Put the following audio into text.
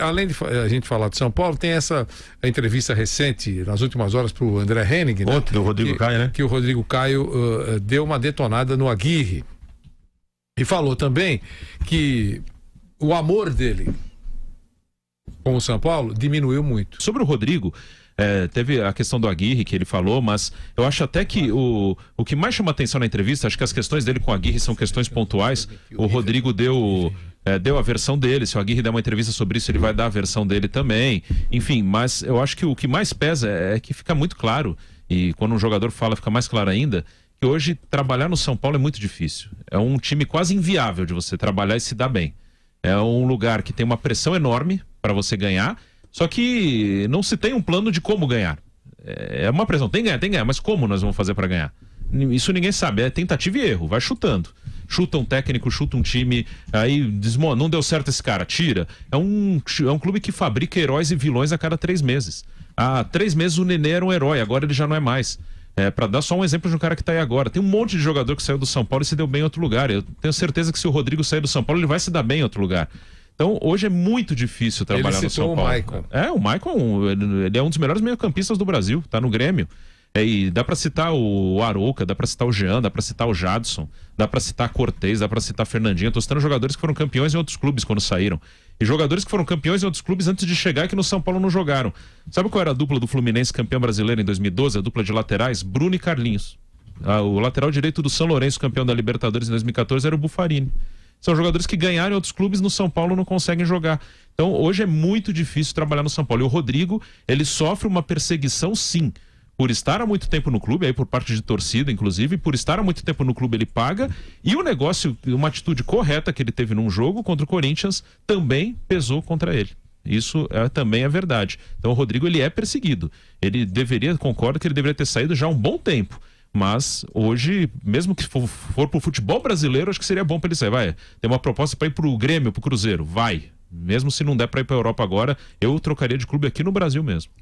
Além de a gente falar de São Paulo, tem essa entrevista recente, nas últimas horas, para o André Henning. Né? Outro, do Rodrigo que, Caio, né? Que o Rodrigo Caio uh, uh, deu uma detonada no Aguirre. E falou também que o amor dele com o São Paulo diminuiu muito. Sobre o Rodrigo. É, teve a questão do Aguirre que ele falou, mas eu acho até que o, o que mais chama atenção na entrevista, acho que as questões dele com o Aguirre são questões pontuais. O Rodrigo deu é, deu a versão dele. Se o Aguirre der uma entrevista sobre isso, ele vai dar a versão dele também. Enfim, mas eu acho que o que mais pesa é, é que fica muito claro, e quando um jogador fala, fica mais claro ainda, que hoje trabalhar no São Paulo é muito difícil. É um time quase inviável de você trabalhar e se dar bem. É um lugar que tem uma pressão enorme para você ganhar, só que não se tem um plano de como ganhar. É, é uma pressão, tem que ganhar, tem que ganhar, mas como nós vamos fazer para ganhar? Isso ninguém sabe, é tentativa e erro, vai chutando chuta um técnico, chuta um time, aí diz, não deu certo esse cara, tira. É um, é um clube que fabrica heróis e vilões a cada três meses. Há três meses o Nenê era um herói, agora ele já não é mais. É, para dar só um exemplo de um cara que tá aí agora. Tem um monte de jogador que saiu do São Paulo e se deu bem em outro lugar. Eu tenho certeza que se o Rodrigo sair do São Paulo, ele vai se dar bem em outro lugar. Então, hoje é muito difícil trabalhar no São Paulo. Michael. É, o Michael ele é um dos melhores meio-campistas do Brasil, tá no Grêmio. É, e dá para citar o Arouca, dá para citar o Jean, dá para citar o Jadson, dá para citar Cortez, dá para citar Fernandinho. Estou citando jogadores que foram campeões em outros clubes quando saíram. E jogadores que foram campeões em outros clubes antes de chegar que no São Paulo não jogaram. Sabe qual era a dupla do Fluminense campeão brasileiro em 2012? A dupla de laterais? Bruno e Carlinhos. Ah, o lateral direito do São Lourenço, campeão da Libertadores em 2014, era o Bufarini são jogadores que ganharam outros clubes no São Paulo não conseguem jogar. Então hoje é muito difícil trabalhar no São Paulo. E o Rodrigo, ele sofre uma perseguição sim por estar há muito tempo no clube, aí por parte de torcida, inclusive, por estar há muito tempo no clube, ele paga. E o negócio, uma atitude correta que ele teve num jogo contra o Corinthians, também pesou contra ele. Isso é, também é verdade. Então o Rodrigo ele é perseguido. Ele deveria, concordo que ele deveria ter saído já há um bom tempo. Mas hoje, mesmo que for, for pro futebol brasileiro, acho que seria bom para ele sair. Vai, tem uma proposta para ir pro Grêmio, pro Cruzeiro. Vai. Mesmo se não der para ir para Europa agora, eu trocaria de clube aqui no Brasil mesmo.